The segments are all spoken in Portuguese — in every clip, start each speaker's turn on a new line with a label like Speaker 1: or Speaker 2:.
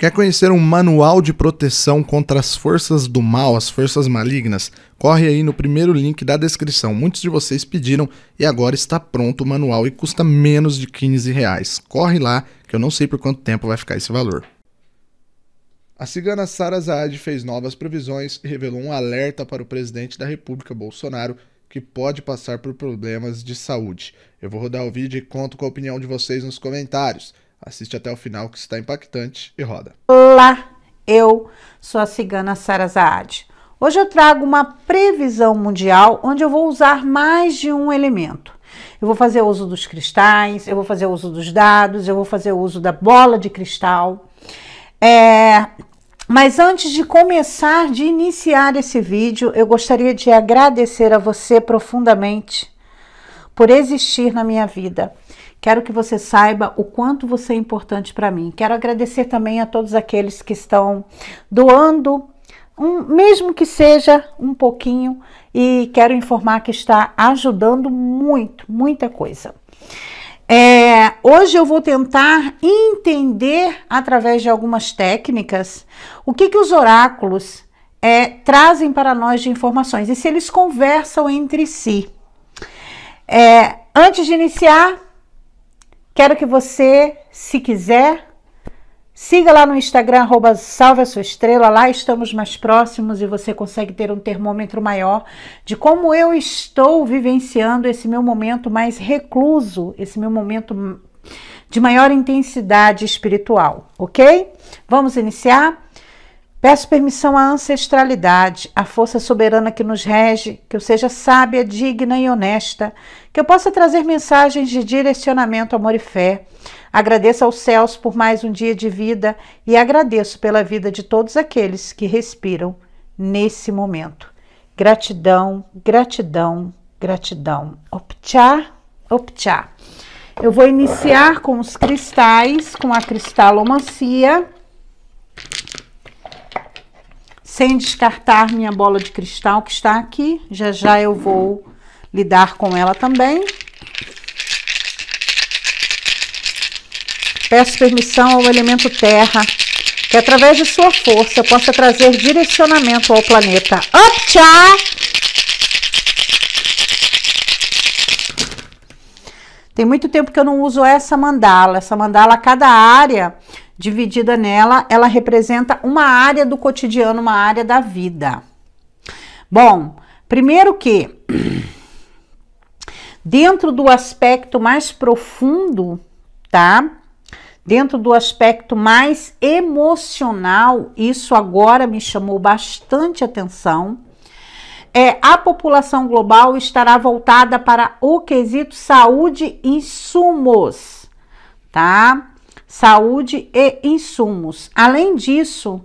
Speaker 1: Quer conhecer um manual de proteção contra as forças do mal, as forças malignas? Corre aí no primeiro link da descrição. Muitos de vocês pediram e agora está pronto o manual e custa menos de 15 reais. Corre lá, que eu não sei por quanto tempo vai ficar esse valor. A cigana Sara Zaad fez novas previsões e revelou um alerta para o presidente da República, Bolsonaro, que pode passar por problemas de saúde. Eu vou rodar o vídeo e conto com a opinião de vocês nos comentários. Assiste até o final que está impactante e roda.
Speaker 2: Olá, eu sou a cigana Sara Zaad. Hoje eu trago uma previsão mundial onde eu vou usar mais de um elemento. Eu vou fazer uso dos cristais, eu vou fazer uso dos dados, eu vou fazer uso da bola de cristal. É, mas antes de começar, de iniciar esse vídeo, eu gostaria de agradecer a você profundamente por existir na minha vida, Quero que você saiba o quanto você é importante para mim. Quero agradecer também a todos aqueles que estão doando, um, mesmo que seja um pouquinho, e quero informar que está ajudando muito, muita coisa. É, hoje eu vou tentar entender, através de algumas técnicas, o que, que os oráculos é, trazem para nós de informações e se eles conversam entre si. É, antes de iniciar, Quero que você, se quiser, siga lá no Instagram, arroba salve a sua estrela. Lá estamos mais próximos e você consegue ter um termômetro maior de como eu estou vivenciando esse meu momento mais recluso, esse meu momento de maior intensidade espiritual, ok? Vamos iniciar? Peço permissão à ancestralidade, à força soberana que nos rege, que eu seja sábia, digna e honesta, que eu possa trazer mensagens de direcionamento, amor e fé. Agradeço aos céus por mais um dia de vida e agradeço pela vida de todos aqueles que respiram nesse momento. Gratidão, gratidão, gratidão. Opchá, opchá. Eu vou iniciar com os cristais, com a cristalomancia sem descartar minha bola de cristal que está aqui. Já já eu vou lidar com ela também. Peço permissão ao elemento terra, que através de sua força possa trazer direcionamento ao planeta. Opcha! Tem muito tempo que eu não uso essa mandala. Essa mandala, cada área dividida nela, ela representa uma área do cotidiano, uma área da vida. Bom, primeiro que dentro do aspecto mais profundo, tá? Dentro do aspecto mais emocional, isso agora me chamou bastante atenção. É, a população global estará voltada para o quesito saúde e insumos, tá? saúde e insumos. Além disso,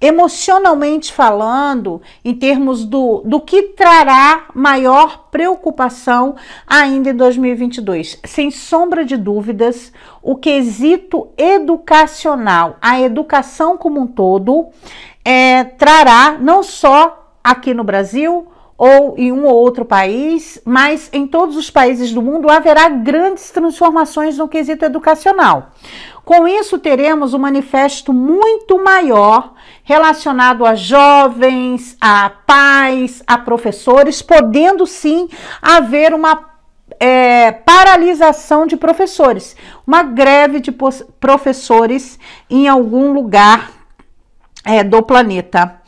Speaker 2: emocionalmente falando, em termos do, do que trará maior preocupação ainda em 2022. Sem sombra de dúvidas, o quesito educacional, a educação como um todo, é, trará não só aqui no Brasil, ou em um ou outro país, mas em todos os países do mundo haverá grandes transformações no quesito educacional. Com isso, teremos um manifesto muito maior relacionado a jovens, a pais, a professores, podendo sim haver uma é, paralisação de professores, uma greve de professores em algum lugar é, do planeta.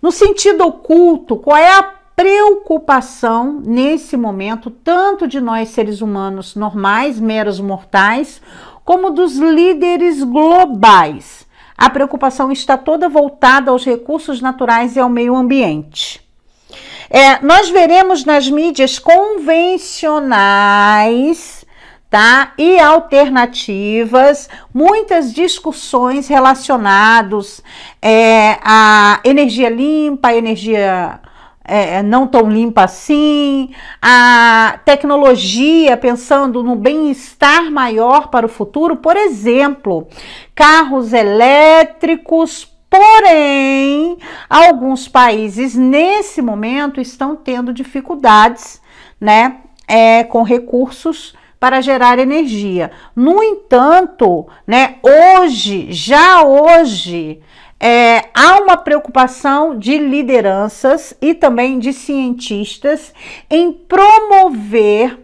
Speaker 2: No sentido oculto, qual é a preocupação nesse momento, tanto de nós seres humanos normais, meros mortais, como dos líderes globais. A preocupação está toda voltada aos recursos naturais e ao meio ambiente. É, nós veremos nas mídias convencionais tá? E alternativas, muitas discussões relacionadas é, à energia limpa, energia é, é, não tão limpa assim, a tecnologia pensando no bem-estar maior para o futuro, por exemplo, carros elétricos, Porém, alguns países nesse momento estão tendo dificuldades, né, é, com recursos para gerar energia. No entanto, né, hoje, já hoje, é, há uma preocupação de lideranças e também de cientistas em promover,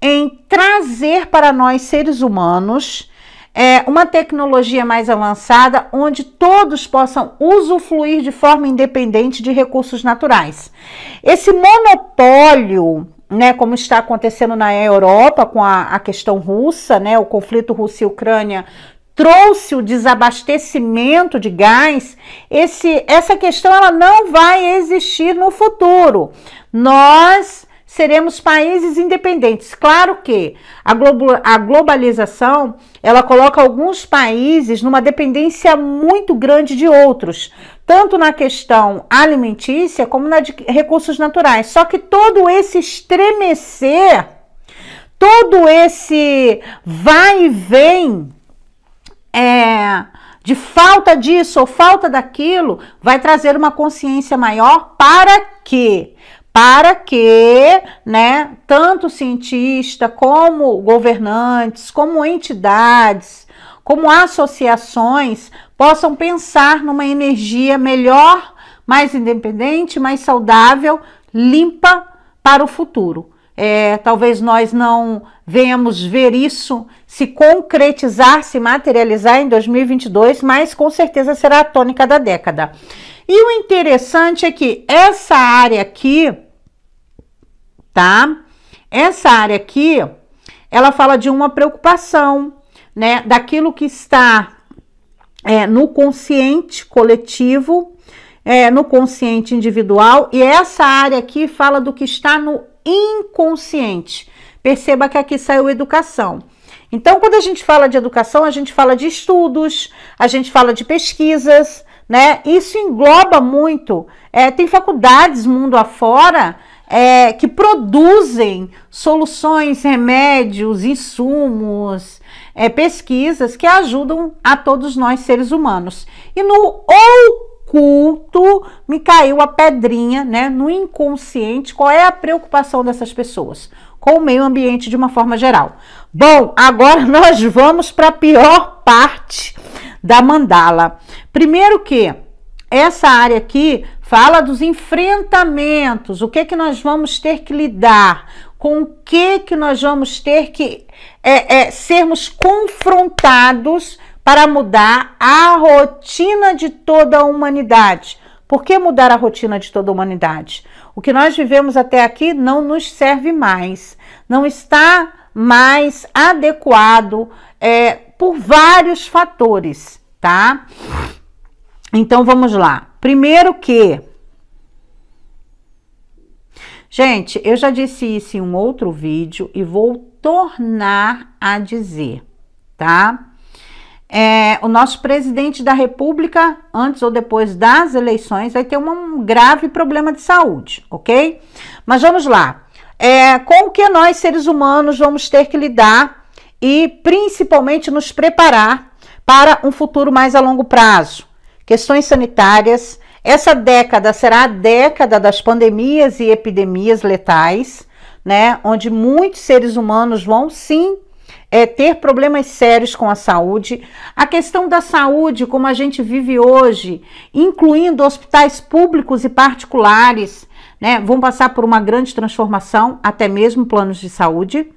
Speaker 2: em trazer para nós seres humanos é, uma tecnologia mais avançada onde todos possam usufruir de forma independente de recursos naturais. Esse monopólio né, como está acontecendo na Europa com a, a, questão russa, né, o conflito Rússia e Ucrânia trouxe o desabastecimento de gás, esse, essa questão ela não vai existir no futuro. Nós seremos países independentes. Claro que a, globo, a globalização ela coloca alguns países numa dependência muito grande de outros, tanto na questão alimentícia como na de recursos naturais. Só que todo esse estremecer, todo esse vai e vem é, de falta disso ou falta daquilo, vai trazer uma consciência maior para quê? Para que, né, tanto cientista como governantes, como entidades, como associações possam pensar numa energia melhor, mais independente, mais saudável, limpa para o futuro. É, talvez nós não venhamos ver isso se concretizar, se materializar em 2022, mas com certeza será a tônica da década. E o interessante é que essa área aqui, tá? Essa área aqui, ela fala de uma preocupação, né? Daquilo que está é, no consciente coletivo, é, no consciente individual, e essa área aqui fala do que está no inconsciente. Perceba que aqui saiu educação. Então, quando a gente fala de educação, a gente fala de estudos, a gente fala de pesquisas, né? Isso engloba muito. É, tem faculdades mundo afora é, que produzem soluções, remédios, insumos, é, pesquisas que ajudam a todos nós seres humanos. E no outro culto, me caiu a pedrinha, né? No inconsciente, qual é a preocupação dessas pessoas? Com o meio ambiente de uma forma geral. Bom, agora nós vamos para a pior parte da mandala. Primeiro que essa área aqui fala dos enfrentamentos, o que que nós vamos ter que lidar, com o que que nós vamos ter que é, é, sermos confrontados para mudar a rotina de toda a humanidade. Por que mudar a rotina de toda a humanidade? O que nós vivemos até aqui não nos serve mais, não está mais adequado é, por vários fatores, tá? Então vamos lá. Primeiro que Gente, eu já disse isso em um outro vídeo e vou tornar a dizer, tá? é, o nosso presidente da República, antes ou depois das eleições, vai ter um grave problema de saúde, ok? Mas vamos lá. É, com o que nós, seres humanos, vamos ter que lidar e principalmente nos preparar para um futuro mais a longo prazo. Questões sanitárias. Essa década será a década das pandemias e epidemias letais, né? Onde muitos seres humanos vão sim é ter problemas sérios com a saúde, a questão da saúde, como a gente vive hoje, incluindo hospitais públicos e particulares, né, vão passar por uma grande transformação, até mesmo planos de saúde.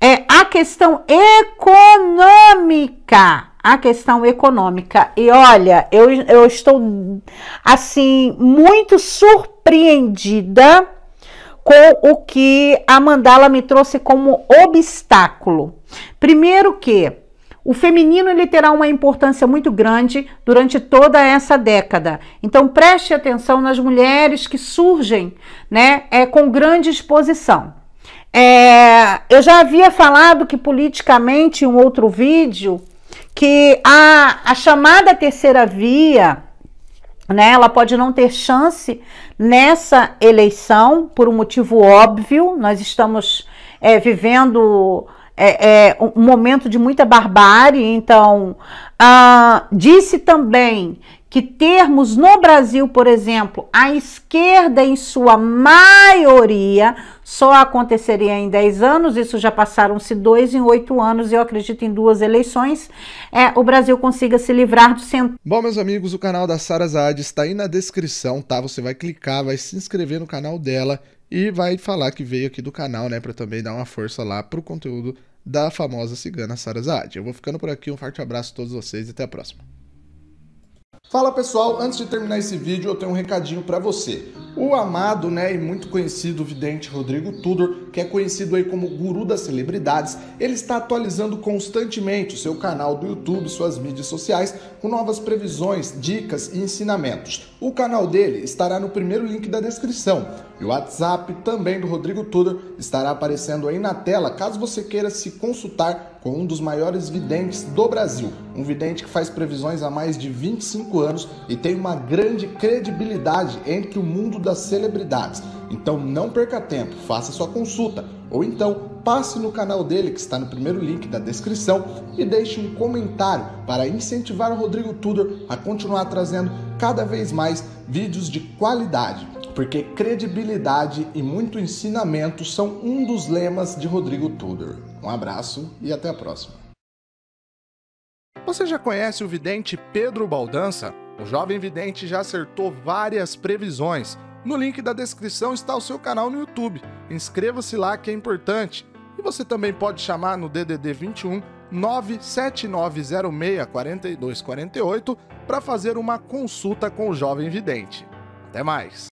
Speaker 2: É a questão econômica, a questão econômica. E olha, eu, eu estou assim muito surpreendida com o que a mandala me trouxe como obstáculo. Primeiro que o feminino ele terá uma importância muito grande durante toda essa década. Então preste atenção nas mulheres que surgem, né, é, com grande exposição. É, eu já havia falado que politicamente em um outro vídeo que a, a chamada terceira via né? Ela pode não ter chance nessa eleição por um motivo óbvio. Nós estamos é, vivendo é, é, um momento de muita barbárie. Então, ah, disse também que termos no Brasil, por exemplo, a esquerda em sua maioria só aconteceria em 10 anos, isso já passaram-se dois em oito anos, e eu acredito em duas eleições, é, o Brasil consiga se livrar do centro. Bom, meus
Speaker 1: amigos, o canal da Sara Zad está aí na descrição, tá? Você vai clicar, vai se inscrever no canal dela e vai falar que veio aqui do canal, né, para também dar uma força lá pro conteúdo da famosa cigana Sara Zaad. Eu vou ficando por aqui, um forte abraço a todos vocês e até a próxima. Fala pessoal, antes de terminar esse vídeo eu tenho um recadinho para você. O amado, né, e muito conhecido vidente Rodrigo Tudor, que é conhecido aí como guru das celebridades, ele está atualizando constantemente o seu canal do YouTube, suas mídias sociais, com novas previsões, dicas e ensinamentos. O canal dele estará no primeiro link da descrição. E o WhatsApp também do Rodrigo Tudor estará aparecendo aí na tela, caso você queira se consultar com um dos maiores videntes do Brasil, um vidente que faz previsões há mais de 25 anos e tem uma grande credibilidade entre o mundo das celebridades. Então não perca tempo, faça sua consulta ou então passe no canal dele que está no primeiro link da descrição e deixe um comentário para incentivar o Rodrigo Tudor a continuar trazendo cada vez mais vídeos de qualidade, porque credibilidade e muito ensinamento são um dos lemas de Rodrigo Tudor. Um abraço e até a próxima. Você já conhece o vidente Pedro Baldança? O jovem vidente já acertou várias previsões no link da descrição está o seu canal no YouTube. Inscreva-se lá que é importante. E você também pode chamar no DDD 21 97906 4248 para fazer uma consulta com o jovem vidente. Até mais!